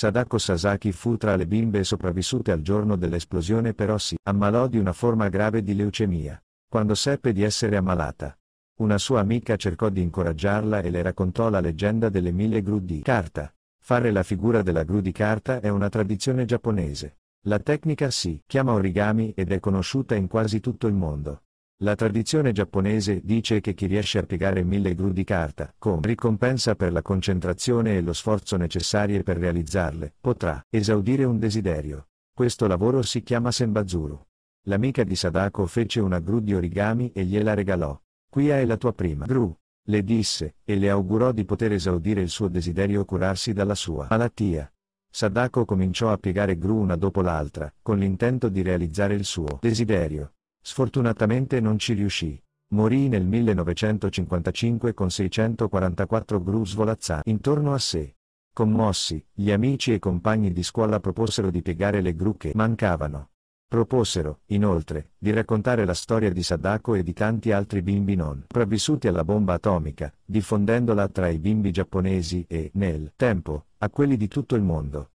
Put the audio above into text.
Sadako Sasaki fu tra le bimbe sopravvissute al giorno dell'esplosione però si ammalò di una forma grave di leucemia, quando seppe di essere ammalata. Una sua amica cercò di incoraggiarla e le raccontò la leggenda delle mille gru di carta. Fare la figura della gru di carta è una tradizione giapponese. La tecnica si chiama origami ed è conosciuta in quasi tutto il mondo. La tradizione giapponese dice che chi riesce a piegare mille gru di carta, con ricompensa per la concentrazione e lo sforzo necessarie per realizzarle, potrà esaudire un desiderio. Questo lavoro si chiama Senbazuru. L'amica di Sadako fece una gru di origami e gliela regalò. Qui hai la tua prima gru, le disse, e le augurò di poter esaudire il suo desiderio curarsi dalla sua malattia. Sadako cominciò a piegare gru una dopo l'altra, con l'intento di realizzare il suo desiderio. Sfortunatamente non ci riuscì. Morì nel 1955 con 644 gru svolazzate intorno a sé. Commossi, gli amici e compagni di scuola proposero di piegare le gru che mancavano. Proposero, inoltre, di raccontare la storia di Sadako e di tanti altri bimbi non sopravvissuti alla bomba atomica, diffondendola tra i bimbi giapponesi e, nel tempo, a quelli di tutto il mondo.